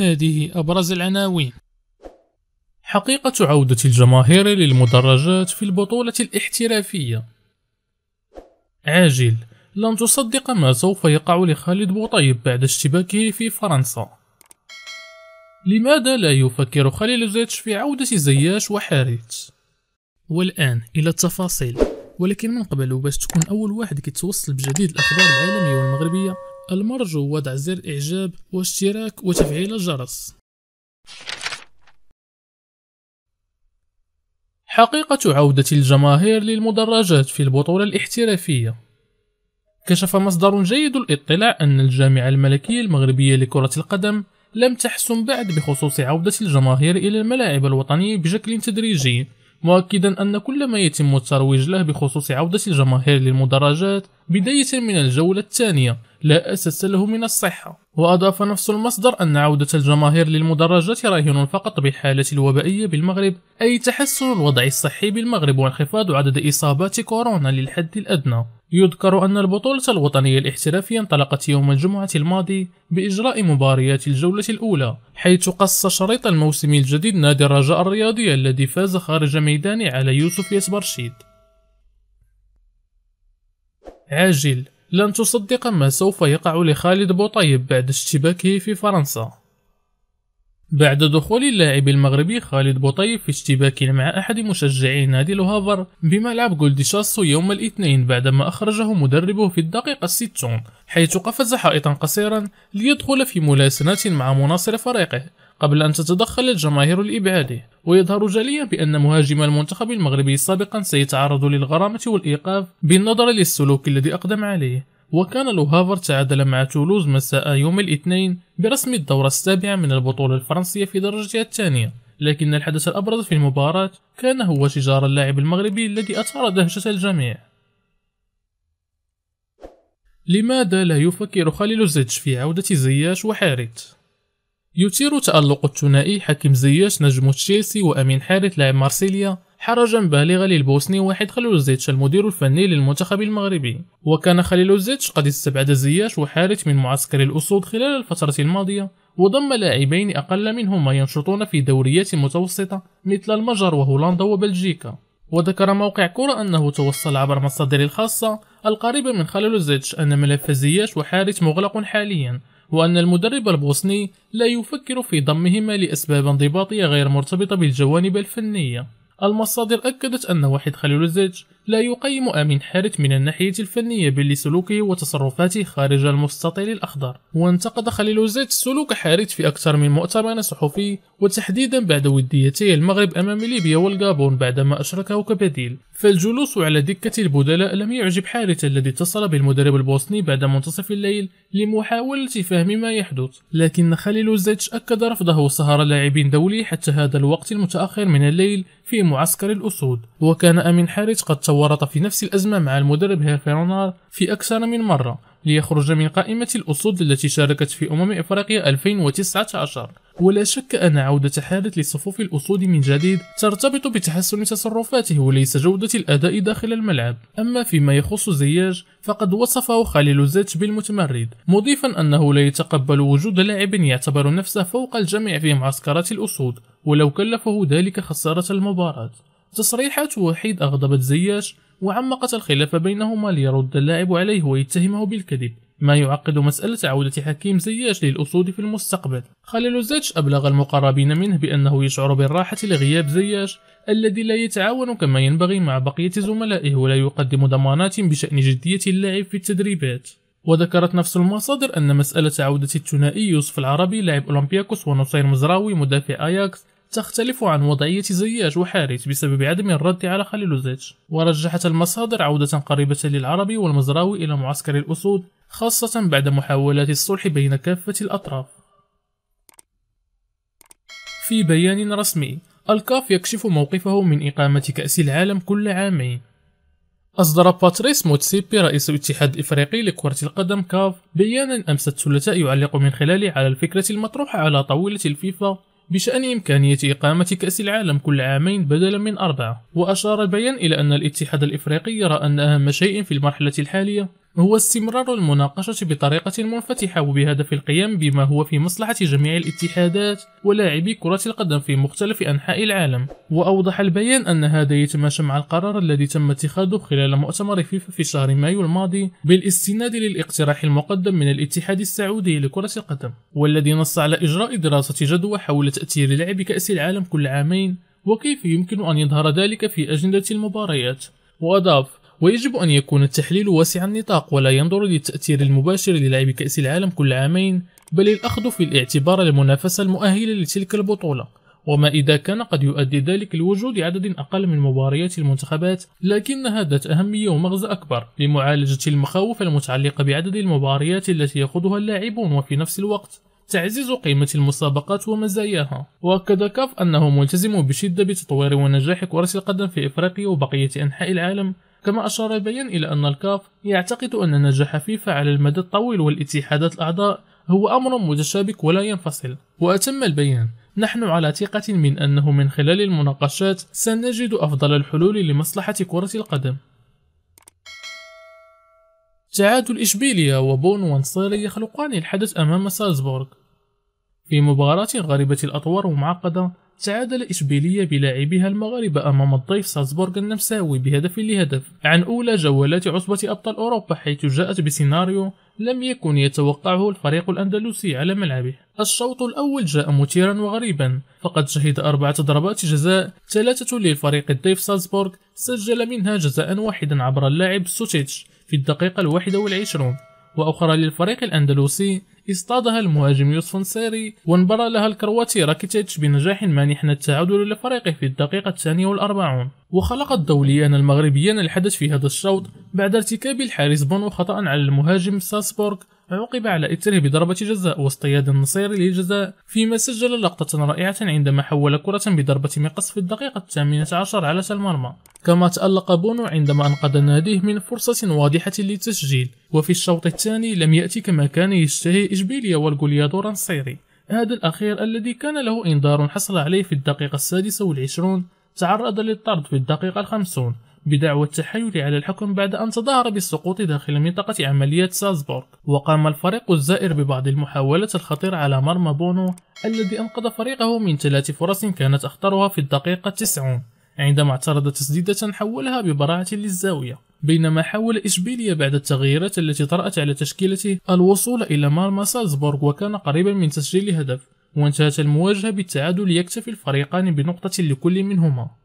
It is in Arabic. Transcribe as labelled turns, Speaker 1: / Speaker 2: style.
Speaker 1: هذه أبرز العناوين حقيقة عودة الجماهير للمدرجات في البطولة الاحترافية عاجل لن تصدق ما سوف يقع لخالد بوطيب بعد اشتباكه في فرنسا لماذا لا يفكر خليل زيتش في عودة زياش وحارث؟ والآن إلى التفاصيل ولكن من قبل وباش تكون أول واحد كيتوصل بجديد الأخبار العالمية والمغربية المرجو وضع زر إعجاب واشتراك وتفعيل الجرس حقيقة عودة الجماهير للمدرجات في البطولة الاحترافية كشف مصدر جيد الاطلاع أن الجامعة الملكية المغربية لكرة القدم لم تحسم بعد بخصوص عودة الجماهير إلى الملاعب الوطنية بشكل تدريجي مؤكدا أن كل ما يتم الترويج له بخصوص عودة الجماهير للمدرجات بداية من الجولة الثانية لا أساس له من الصحة وأضاف نفس المصدر أن عودة الجماهير للمدرجات راهن فقط بالحالة الوبائية بالمغرب أي تحسن الوضع الصحي بالمغرب وانخفاض عدد إصابات كورونا للحد الأدنى يذكر أن البطولة الوطنية الاحترافية انطلقت يوم الجمعة الماضي بإجراء مباريات الجولة الأولى حيث قص شريط الموسم الجديد نادي الرجاء الرياضي الذي فاز خارج ميدانه على يوسف يسبرشيد عاجل لن تصدق ما سوف يقع لخالد بوطيب بعد اشتباكه في فرنسا بعد دخول اللاعب المغربي خالد بوطيب في اشتباك مع أحد مشجعي نادي لوهافر بملعب جولديشاسو يوم الاثنين بعدما أخرجه مدربه في الدقيقة 60 حيث قفز حائطا قصيرا ليدخل في ملاسنة مع مناصر فريقه قبل أن تتدخل الجماهير لإبعاده ويظهر جليا بأن مهاجم المنتخب المغربي سابقا سيتعرض للغرامة والإيقاف بالنظر للسلوك الذي أقدم عليه وكان لوهافر تعادل مع تولوز مساء يوم الاثنين برسم الدورة السابعة من البطولة الفرنسية في درجتها الثانية لكن الحدث الأبرز في المباراة كان هو شجار اللاعب المغربي الذي أثار دهشة الجميع لماذا لا يفكر خليل زيتش في عودة زياش وحارث؟ يثير تألق الثنائي حكيم زياش نجم تشيلسي وأمين حارث لاعب مارسيليا حرجا بالغا للبوسني واحد خليل زيتش المدير الفني للمنتخب المغربي وكان خليل زيتش قد استبعد زياش وحارث من معسكر الأسود خلال الفترة الماضية وضم لاعبين أقل منهما ينشطون في دوريات متوسطة مثل المجر وهولندا وبلجيكا وذكر موقع كرة أنه توصل عبر مصادره الخاصة القريبة من خليل زيتش أن ملف زياش وحارث مغلق حاليا وأن المدرب البوسني لا يفكر في ضمهما لأسباب انضباطية غير مرتبطة بالجوانب الفنية المصادر أكدت أن واحد خليل الزيج لا يقيم أمين حارث من الناحية الفنية بل لسلوكه وتصرفاته خارج المستطيل الأخضر وانتقد خليل وزيت سلوك حارث في أكثر من مؤتمر صحفي وتحديدا بعد وديتي المغرب أمام ليبيا والغابون بعدما أشركه كبديل فالجلوس على دكة البدلاء لم يعجب حارث الذي اتصل بالمدرب البوسني بعد منتصف الليل لمحاولة فهم ما يحدث لكن خليل زيتش أكد رفضه سهر لاعبين دولي حتى هذا الوقت المتأخر من الليل في معسكر الأسود وكان أمين حارث قد تورط في نفس الأزمة مع المدرب هيرفيرونار في أكثر من مرة ليخرج من قائمة الأسود التي شاركت في أمم إفريقيا 2019 ولا شك أن عودة حارث لصفوف الأسود من جديد ترتبط بتحسن تصرفاته وليس جودة الأداء داخل الملعب أما فيما يخص زياج فقد وصفه خليل زيتش بالمتمرد مضيفا أنه لا يتقبل وجود لاعب يعتبر نفسه فوق الجميع في معسكرات الأسود ولو كلفه ذلك خسارة المباراة تصريحات وحيد أغضبت زياش وعمقت الخلاف بينهما ليرد اللاعب عليه ويتهمه بالكذب ما يعقد مسألة عودة حكيم زياش للأسود في المستقبل خليل زيتش أبلغ المقربين منه بأنه يشعر بالراحة لغياب زياش الذي لا يتعاون كما ينبغي مع بقية زملائه ولا يقدم ضمانات بشأن جدية اللاعب في التدريبات وذكرت نفس المصادر أن مسألة عودة الثنائي يوسف العربي لاعب أولمبياكوس ونصير مزراوي مدافع أياكس تختلف عن وضعية زياج وحارث بسبب عدم الرد على خليل زيج ورجحت المصادر عودة قريبة للعربي والمزراوي إلى معسكر الأسود خاصة بعد محاولات الصلح بين كافة الأطراف في بيان رسمي الكاف يكشف موقفه من إقامة كأس العالم كل عامين أصدر باتريس موتسيبي رئيس الاتحاد الإفريقي لكرة القدم كاف بيانا أمس الثلاثاء يعلق من خلاله على الفكرة المطروحة على طاولة الفيفا بشأن إمكانية إقامة كأس العالم كل عامين بدلا من أربعة وأشار البيان إلى أن الاتحاد الإفريقي يرى أن أهم شيء في المرحلة الحالية هو استمرار المناقشة بطريقة منفتحة وبهدف القيام بما هو في مصلحة جميع الاتحادات ولاعبي كرة القدم في مختلف أنحاء العالم وأوضح البيان أن هذا يتماشى مع القرار الذي تم اتخاذه خلال مؤتمر فيفا في شهر مايو الماضي بالاستناد للاقتراح المقدم من الاتحاد السعودي لكرة القدم والذي نص على إجراء دراسة جدوى حول تأثير لعب كأس العالم كل عامين وكيف يمكن أن يظهر ذلك في أجندة المباريات وأضاف ويجب أن يكون التحليل واسع النطاق ولا ينظر للتأثير المباشر للعب كأس العالم كل عامين بل الأخذ في الاعتبار المنافسة المؤهلة لتلك البطولة وما إذا كان قد يؤدي ذلك لوجود عدد أقل من مباريات المنتخبات لكنها ذات أهمية ومغزى أكبر لمعالجة المخاوف المتعلقة بعدد المباريات التي يخوضها اللاعبون وفي نفس الوقت تعزيز قيمة المسابقات ومزاياها وأكد كاف أنه ملتزم بشدة بتطوير ونجاح كرة القدم في إفريقيا وبقية أنحاء العالم كما أشار البيان إلى أن الكاف يعتقد أن نجاح فيفا على المدى الطويل والاتحادات الأعضاء هو أمر متشابك ولا ينفصل وأتم البيان نحن على ثقة من أنه من خلال المناقشات سنجد أفضل الحلول لمصلحة كرة القدم تعادل إشبيليا وبون وانصير يخلقان الحدث أمام سالزبورغ في مباراة غريبة الأطوار ومعقدة تعادل إشبيلية بلاعبها المغاربة أمام الضيف سالزبورغ النمساوي بهدف لهدف عن أولى جولات عصبة أبطال أوروبا حيث جاءت بسيناريو لم يكن يتوقعه الفريق الأندلسي على ملعبه الشوط الأول جاء مثيرا وغريبا فقد شهد أربعة ضربات جزاء ثلاثة للفريق الضيف سالزبورغ سجل منها جزاء واحدا عبر اللاعب سوتيتش في الدقيقة الواحدة والعشرون وأخرى للفريق الأندلسي اصطادها المهاجم يوسف نصيري وانبرى لها الكرواتي راكيتيتش بنجاح مانح التعادل لفريقه في الدقيقة الثانية والأربعون وخلق الدوليان المغربيان الحدث في هذا الشوط بعد ارتكاب الحارس بونو خطأ على المهاجم ساسبورغ عوقب على إثره بضربة جزاء واصطياد النصير للجزاء فيما سجل لقطة رائعة عندما حول كرة بضربة مقص في الدقيقة الثامنة عشر على المرمى كما تألق بونو عندما أنقذ ناديه من فرصة واضحة للتسجيل وفي الشوط الثاني لم يأتي كما كان يشتهي إشبيليا والجوليادور النصيري هذا الأخير الذي كان له إنذار حصل عليه في الدقيقة السادسة والعشرون تعرض للطرد في الدقيقة الخمسون بدعوى التحايل على الحكم بعد أن تظاهر بالسقوط داخل منطقة عملية سالزبورغ وقام الفريق الزائر ببعض المحاولات الخطيرة على مرمى بونو الذي أنقذ فريقه من ثلاث فرص كانت أخطرها في الدقيقة 90 عندما اعترض تسديدة حولها ببراعة للزاوية بينما حاول إشبيليا بعد التغييرات التي طرأت على تشكيلته الوصول إلى مرمى سالزبورغ وكان قريبا من تسجيل هدف وانتهت المواجهة بالتعادل يكتفي الفريقان بنقطة لكل منهما